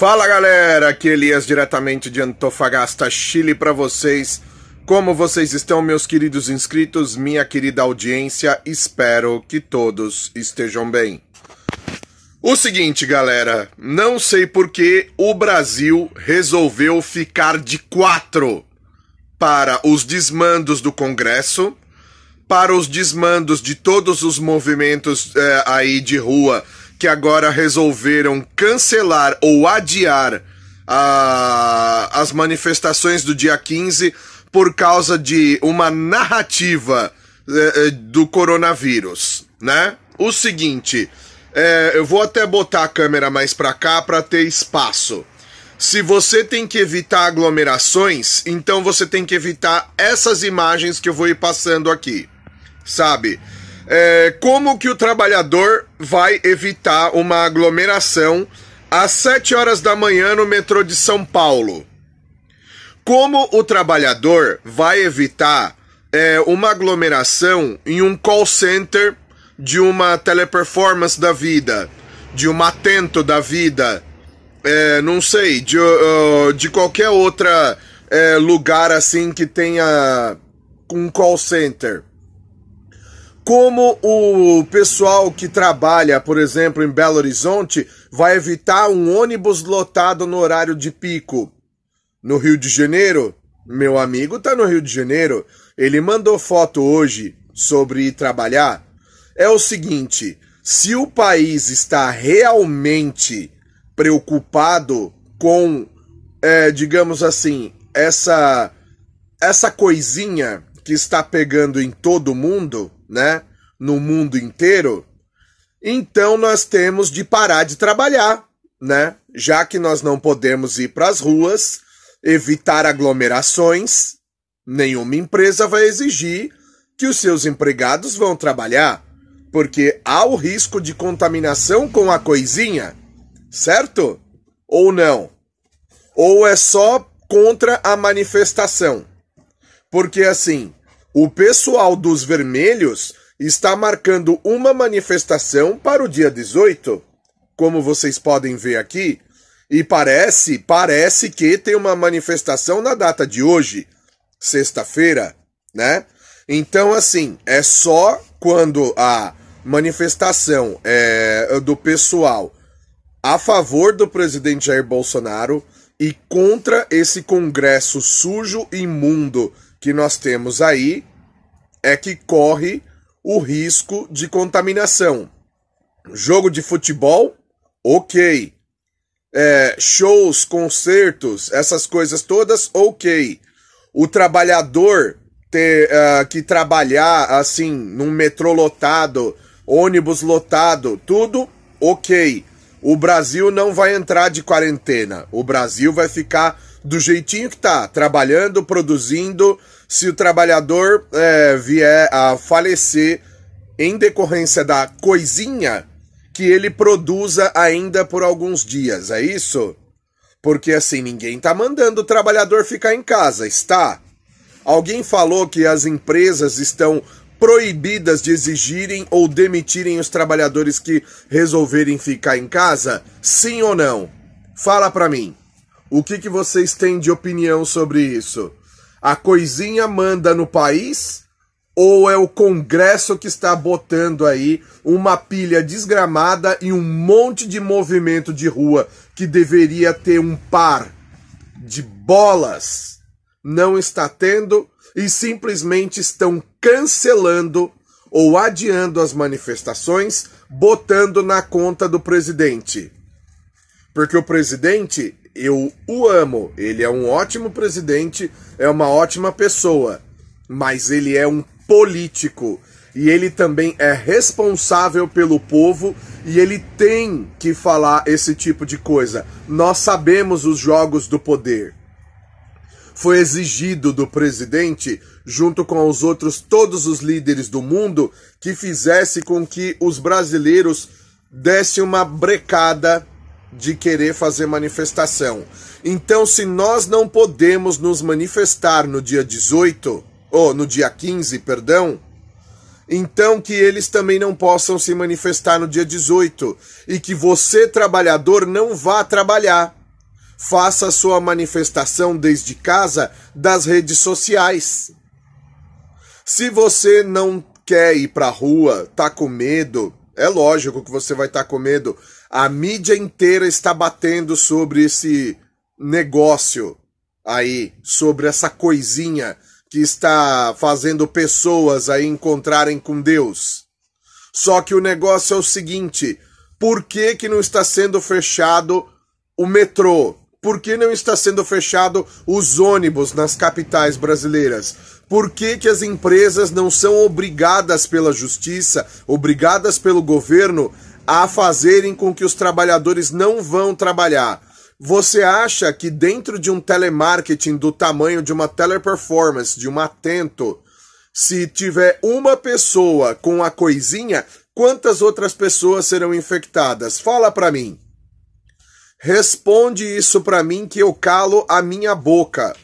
Fala galera, aqui é Elias diretamente de Antofagasta, Chile para vocês. Como vocês estão, meus queridos inscritos, minha querida audiência? Espero que todos estejam bem. O seguinte, galera, não sei por que o Brasil resolveu ficar de quatro para os desmandos do Congresso, para os desmandos de todos os movimentos é, aí de rua que agora resolveram cancelar ou adiar a, as manifestações do dia 15 por causa de uma narrativa eh, eh, do coronavírus, né? O seguinte, eh, eu vou até botar a câmera mais para cá para ter espaço. Se você tem que evitar aglomerações, então você tem que evitar essas imagens que eu vou ir passando aqui, sabe? É, como que o trabalhador vai evitar uma aglomeração às 7 horas da manhã no metrô de São Paulo? Como o trabalhador vai evitar é, uma aglomeração em um call center de uma teleperformance da vida, de um atento da vida, é, não sei, de, uh, de qualquer outra é, lugar assim que tenha um call center como o pessoal que trabalha, por exemplo, em Belo Horizonte, vai evitar um ônibus lotado no horário de pico. No Rio de Janeiro, meu amigo tá no Rio de Janeiro, ele mandou foto hoje sobre ir trabalhar. É o seguinte, se o país está realmente preocupado com, é, digamos assim, essa essa coisinha que está pegando em todo mundo, né? No mundo inteiro, então nós temos de parar de trabalhar, né? Já que nós não podemos ir para as ruas, evitar aglomerações, nenhuma empresa vai exigir que os seus empregados vão trabalhar, porque há o risco de contaminação com a coisinha, certo? Ou não? Ou é só contra a manifestação? Porque assim, o pessoal dos vermelhos está marcando uma manifestação para o dia 18, como vocês podem ver aqui, e parece, parece que tem uma manifestação na data de hoje, sexta-feira, né? Então, assim, é só quando a manifestação é, do pessoal a favor do presidente Jair Bolsonaro e contra esse Congresso sujo e imundo que nós temos aí é que corre o risco de contaminação. Jogo de futebol, ok. É, shows, concertos, essas coisas todas, ok. O trabalhador ter uh, que trabalhar assim, num metrô lotado, ônibus lotado, tudo, ok. O Brasil não vai entrar de quarentena. O Brasil vai ficar do jeitinho que tá, trabalhando, produzindo. Se o trabalhador é, vier a falecer em decorrência da coisinha, que ele produza ainda por alguns dias, é isso? Porque assim, ninguém tá mandando o trabalhador ficar em casa, está? Alguém falou que as empresas estão proibidas de exigirem ou demitirem os trabalhadores que resolverem ficar em casa? Sim ou não? Fala para mim. O que, que vocês têm de opinião sobre isso? A coisinha manda no país ou é o Congresso que está botando aí uma pilha desgramada e um monte de movimento de rua que deveria ter um par de bolas? Não está tendo e simplesmente estão cancelando ou adiando as manifestações, botando na conta do presidente. Porque o presidente eu o amo, ele é um ótimo presidente, é uma ótima pessoa, mas ele é um político e ele também é responsável pelo povo e ele tem que falar esse tipo de coisa. Nós sabemos os jogos do poder. Foi exigido do presidente, junto com os outros todos os líderes do mundo, que fizesse com que os brasileiros dessem uma brecada de querer fazer manifestação. Então, se nós não podemos nos manifestar no dia 18, ou no dia 15, perdão, então que eles também não possam se manifestar no dia 18 e que você, trabalhador, não vá trabalhar. Faça sua manifestação desde casa das redes sociais. Se você não quer ir para a rua, tá com medo, é lógico que você vai estar tá com medo. A mídia inteira está batendo sobre esse negócio aí, sobre essa coisinha que está fazendo pessoas aí encontrarem com Deus. Só que o negócio é o seguinte: por que, que não está sendo fechado o metrô? Por que não está sendo fechado os ônibus nas capitais brasileiras? Por que, que as empresas não são obrigadas pela justiça, obrigadas pelo governo, a fazerem com que os trabalhadores não vão trabalhar? Você acha que dentro de um telemarketing do tamanho de uma teleperformance, de um Atento, se tiver uma pessoa com a coisinha, quantas outras pessoas serão infectadas? Fala para mim. Responde isso para mim que eu calo a minha boca.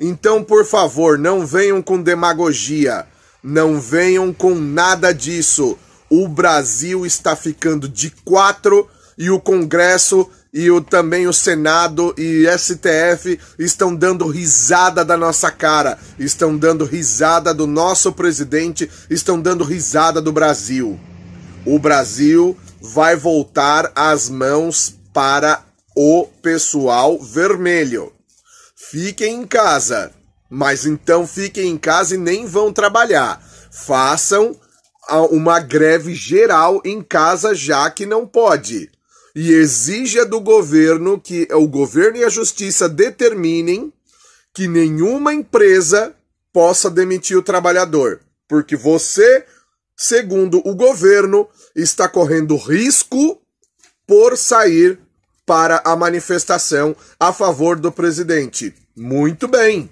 Então, por favor, não venham com demagogia, não venham com nada disso. O Brasil está ficando de quatro e o Congresso e o, também o Senado e STF estão dando risada da nossa cara, estão dando risada do nosso presidente, estão dando risada do Brasil. O Brasil vai voltar as mãos para o pessoal vermelho. Fiquem em casa, mas então fiquem em casa e nem vão trabalhar. Façam uma greve geral em casa, já que não pode. E exija do governo que o governo e a justiça determinem que nenhuma empresa possa demitir o trabalhador, porque você, segundo o governo, está correndo risco por sair para a manifestação a favor do presidente. Muito bem.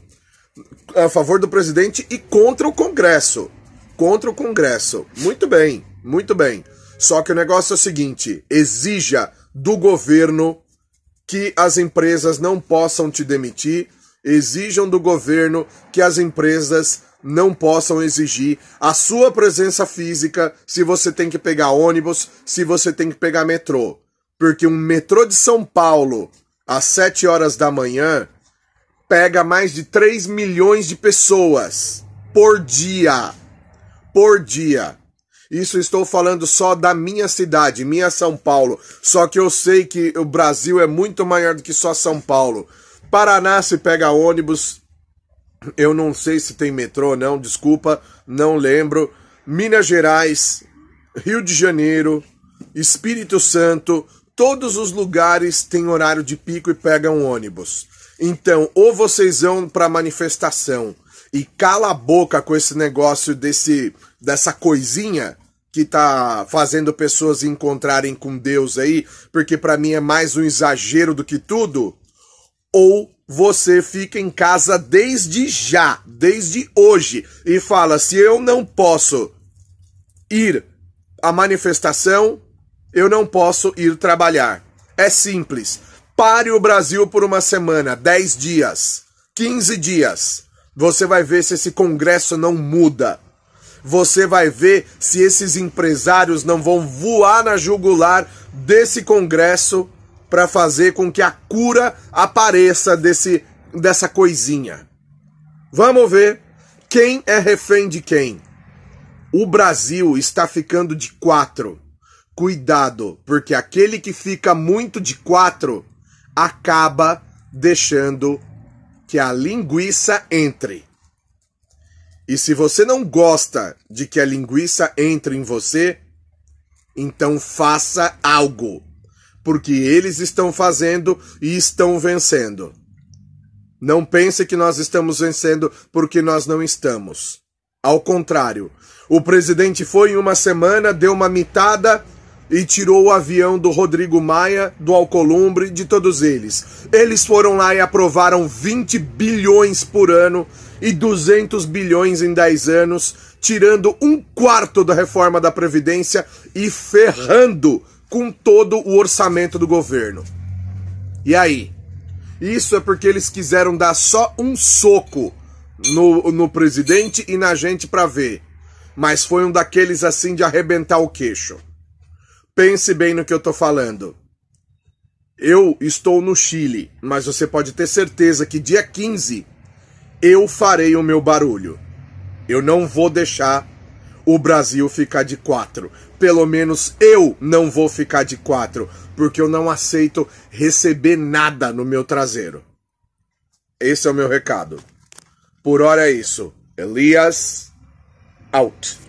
A favor do presidente e contra o Congresso. Contra o Congresso. Muito bem, muito bem. Só que o negócio é o seguinte: exija do governo que as empresas não possam te demitir, exijam do governo que as empresas não possam exigir a sua presença física se você tem que pegar ônibus, se você tem que pegar metrô porque um metrô de São Paulo às 7 horas da manhã pega mais de 3 milhões de pessoas por dia. Por dia. Isso estou falando só da minha cidade, minha São Paulo. Só que eu sei que o Brasil é muito maior do que só São Paulo. Paraná se pega ônibus. Eu não sei se tem metrô ou não, desculpa, não lembro. Minas Gerais, Rio de Janeiro, Espírito Santo, todos os lugares têm horário de pico e pegam ônibus. Então, ou vocês vão para manifestação e cala a boca com esse negócio desse dessa coisinha que tá fazendo pessoas encontrarem com Deus aí, porque para mim é mais um exagero do que tudo, ou você fica em casa desde já, desde hoje e fala se eu não posso ir à manifestação, eu não posso ir trabalhar. É simples. Pare o Brasil por uma semana, 10 dias, 15 dias. Você vai ver se esse Congresso não muda. Você vai ver se esses empresários não vão voar na jugular desse Congresso para fazer com que a cura apareça desse, dessa coisinha. Vamos ver quem é refém de quem. O Brasil está ficando de quatro. Cuidado, porque aquele que fica muito de quatro acaba deixando que a linguiça entre. E se você não gosta de que a linguiça entre em você, então faça algo, porque eles estão fazendo e estão vencendo. Não pense que nós estamos vencendo porque nós não estamos. Ao contrário, o presidente foi em uma semana, deu uma mitada e tirou o avião do Rodrigo Maia, do Alcolumbre, de todos eles. Eles foram lá e aprovaram 20 bilhões por ano e 200 bilhões em 10 anos, tirando um quarto da reforma da Previdência e ferrando com todo o orçamento do governo. E aí? Isso é porque eles quiseram dar só um soco no, no presidente e na gente para ver. Mas foi um daqueles assim de arrebentar o queixo. Pense bem no que eu estou falando. Eu estou no Chile, mas você pode ter certeza que dia 15 eu farei o meu barulho. Eu não vou deixar o Brasil ficar de quatro. Pelo menos eu não vou ficar de quatro, porque eu não aceito receber nada no meu traseiro. Esse é o meu recado. Por hora é isso. Elias, out.